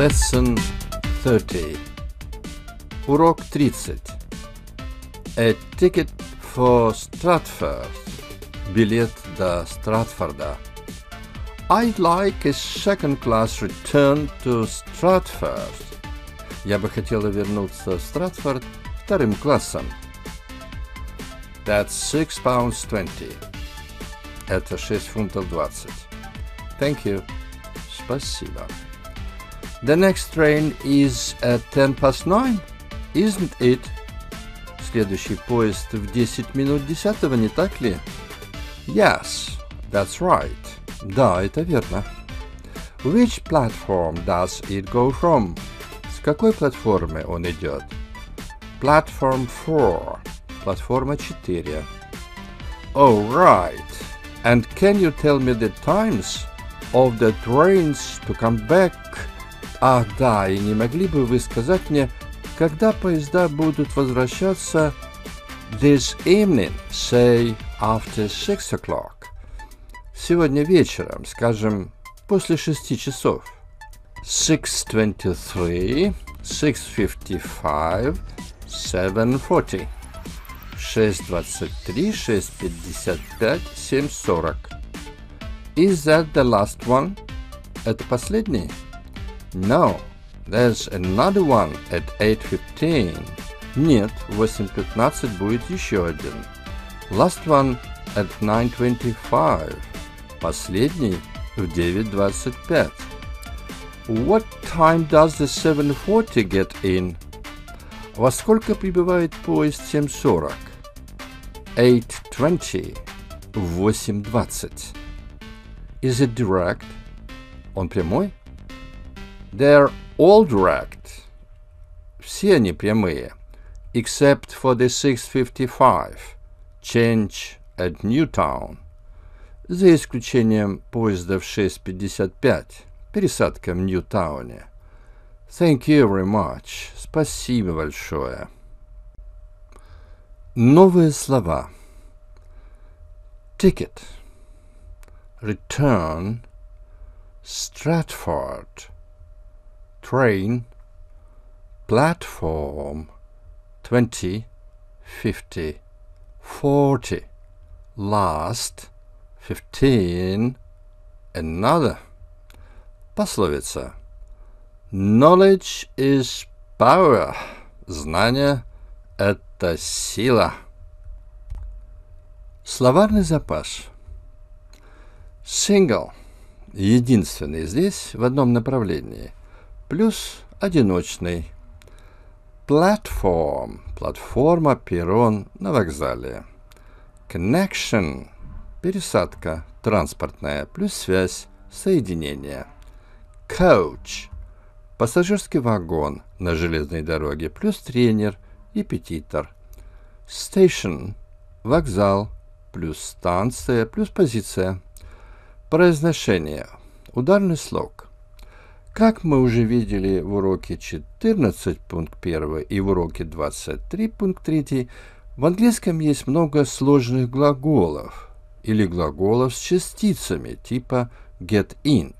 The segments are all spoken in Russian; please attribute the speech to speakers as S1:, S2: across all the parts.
S1: Lesson 30 Урок 30 A ticket for Stratford Billet до Стратфорда I'd like a second class return to Stratford Я бы хотела вернуться в Стратфорд вторым классом That's 6 pounds 20 Это 6 фунтов 20 Thank you Спасибо the next train is at 10 past 9, isn't it? Следующий поезд в 10 минут 10, не так ли? Yes, that's right. Да, это верно. Which platform does it go from? С какой платформы он идет? Platform 4. Платформа 4. All right. And can you tell me the times of the trains to come back А, да, и не могли бы вы сказать мне, когда поезда будут возвращаться this evening, say after six o'clock? Сегодня вечером, скажем, после шести часов. 6.23, 6.55, 7.40. 6.23, 6.55, 7.40. Is that the last one? Это последний? No, there's another one at 8.15. Нет, в 8.15 будет еще один. Last one at 9.25. Последний в 9.25. What time does the 7.40 get in? Во сколько прибывает поезд 7.40? 8.20. 8.20. Is it direct? Он прямой? They're all direct. Все они прямые, except for the 655, change at Newtown, за исключением поезда в 6.55, пересадка в Ньютауне. Thank you very much. Спасибо большое. Новые слова. Ticket. Return. Stratford. train platform 20 50 40 last 15 another пословица knowledge is power знание это сила словарный запас single единственный здесь в одном направлении – плюс одиночный. Platform – платформа, перрон на вокзале. Connection – пересадка, транспортная, плюс связь, соединение. Coach – пассажирский вагон на железной дороге, плюс тренер и петитор. Station – вокзал, плюс станция, плюс позиция. Произношение – ударный слог – как мы уже видели в уроке 14 пункт 1 и в уроке 23 пункт 3, в английском есть много сложных глаголов или глаголов с частицами типа get in.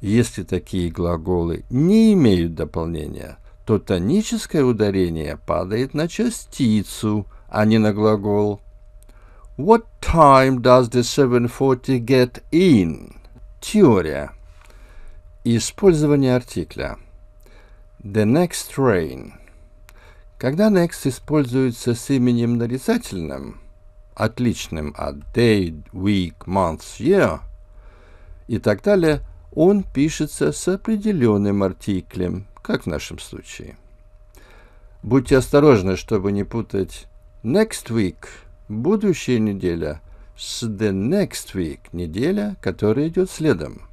S1: Если такие глаголы не имеют дополнения, то тоническое ударение падает на частицу, а не на глагол. What time does the 740 get in? Теория. Использование артикля. The next train. Когда next используется с именем нарицательным, отличным от day, week, month, year и так далее, он пишется с определенным артиклем, как в нашем случае. Будьте осторожны, чтобы не путать next week – будущая неделя – с the next week – неделя, которая идет следом –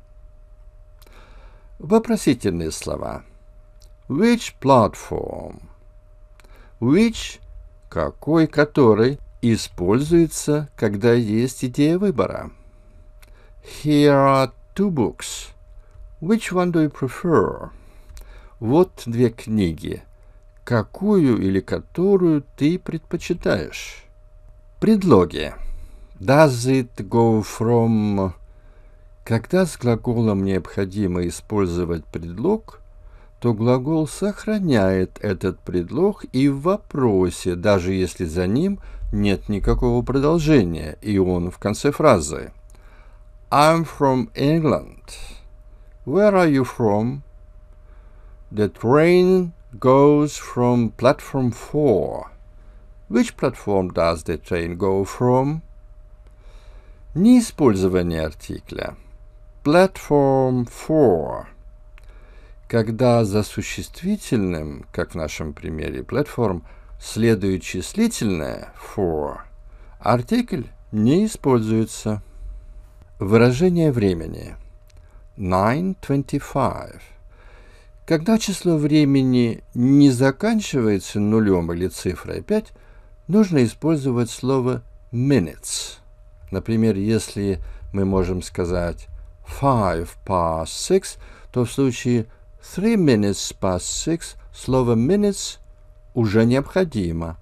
S1: Вопросительные слова. Which platform? Which – какой, который – используется, когда есть идея выбора. Here are two books. Which one do you prefer? Вот две книги. Какую или которую ты предпочитаешь? Предлоги. Does it go from когда с глаголом необходимо использовать предлог, то глагол сохраняет этот предлог и в вопросе, даже если за ним нет никакого продолжения, и он в конце фразы. I'm from England. Where are you from? The train goes from platform 4. Which platform does the train go from? Неиспользование артикля – platform for, когда за существительным, как в нашем примере platform, следует числительное for, артикль не используется. Выражение времени 9.25 Когда число времени не заканчивается нулем или цифрой 5, нужно использовать слово minutes. Например, если мы можем сказать five past six, то в случае three minutes past six слово minutes уже необходимо.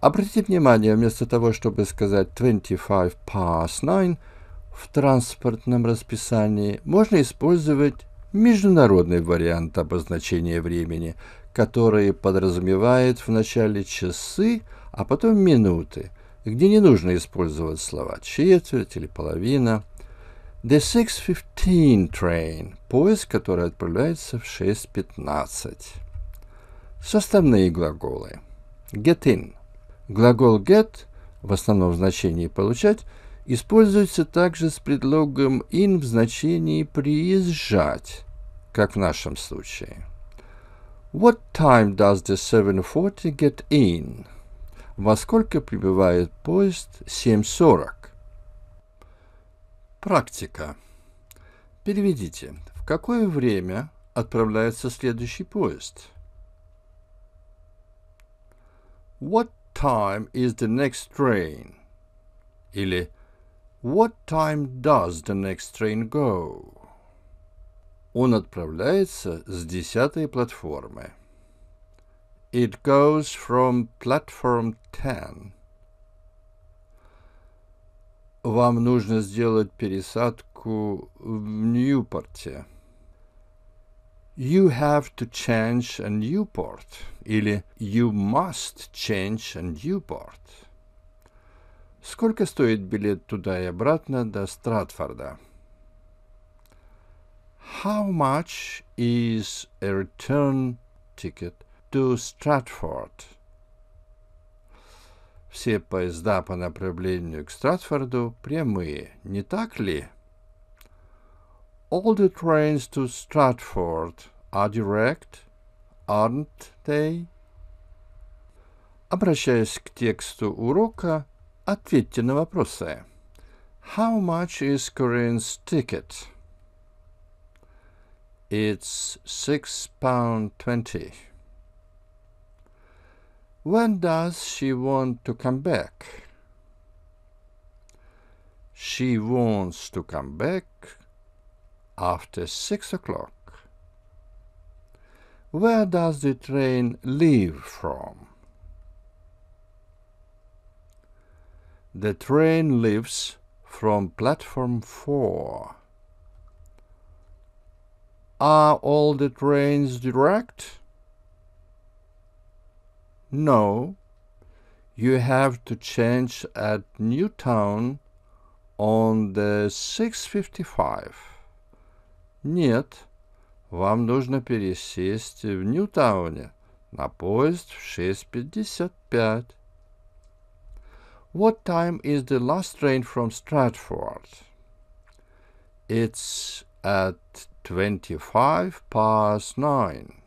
S1: Обратите внимание, вместо того, чтобы сказать twenty-five past nine, в транспортном расписании можно использовать международный вариант обозначения времени, который подразумевает вначале часы, а потом минуты, где не нужно использовать слова четверть или половина – The 6.15 train – поезд, который отправляется в 6.15. Составные глаголы. Get in. Глагол get в основном значении «получать» используется также с предлогом in в значении «приезжать», как в нашем случае. What time does the 7.40 get in? Во сколько прибывает поезд 7.40? Практика. Переведите. В какое время отправляется следующий поезд? What time is the next train? Или What time does the next train go? Он отправляется с десятой платформы. It goes from platform 10. Вам нужно сделать пересадку в Ньюпорте. You have to change a Newport. Или You must change a Newport. Сколько стоит билет туда и обратно до Стратфорда? How much is a return ticket to Stratford? Все поезда по направлению к Стратфорду прямые, не так ли? All the trains to Stratford are direct, aren't they? Обращаясь к тексту урока, ответьте на вопросы. How much is Corinne's ticket? It's six pound twenty. When does she want to come back? She wants to come back after six o'clock. Where does the train leave from? The train leaves from platform 4. Are all the trains direct? No, you have to change at Newtown on the 655. Нет, вам нужно пересесть в Ньютауне на поезд в 6.55. What time is the last train from Stratford? It's at 25 past 9.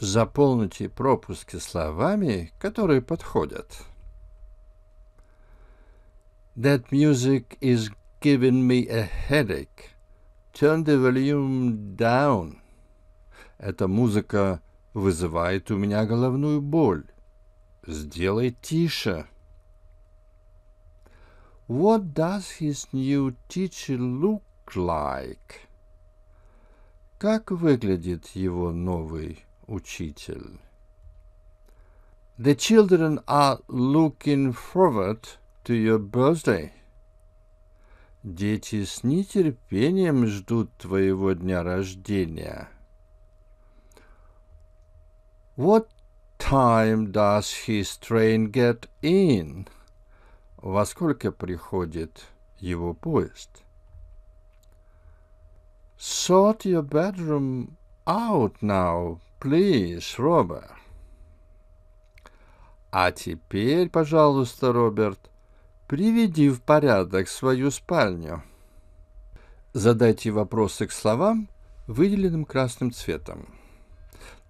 S1: Заполните пропуски словами, которые подходят. That music is giving me a headache. Turn the volume down. Эта музыка вызывает у меня головную боль. Сделай тише. What does his new teacher look like? Как выглядит его новый учитель. The children are looking forward to your birthday. Дети с нетерпением ждут твоего дня рождения. What time does his train get in? Во сколько приходит его поезд? Sort your bedroom out now, Please, Роберт. А теперь, пожалуйста, Роберт, приведи в порядок свою спальню. Задайте вопросы к словам, выделенным красным цветом.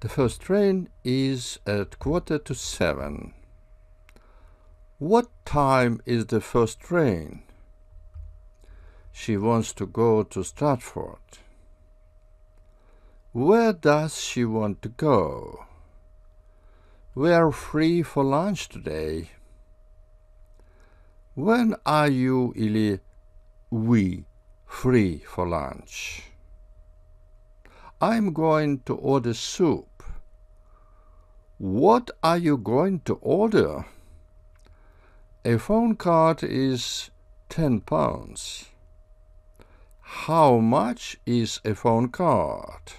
S1: The first train is at quarter to seven. What time is the first train? She wants to go to Stratford. Where does she want to go? We are free for lunch today. When are you или we free for lunch? I'm going to order soup. What are you going to order? A phone card is 10 pounds. How much is a phone card?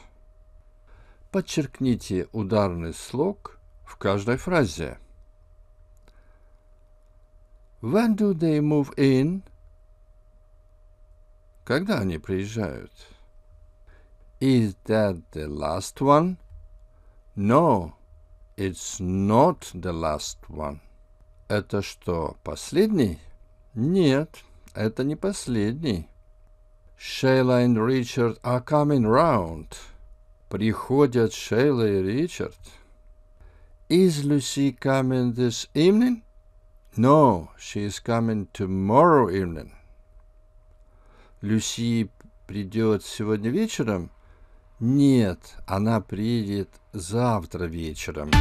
S1: подчеркните ударный слог в каждой фразе. When do they move in? Когда они приезжают? Is that the last one? No, it's not the last one. Это что, последний? Нет, это не последний. Sheila and Richard are coming round. Приходят Шейла и Ричард. Is Lucy coming this evening? No, she is coming tomorrow evening. Люси придет сегодня вечером? Нет, она приедет завтра вечером.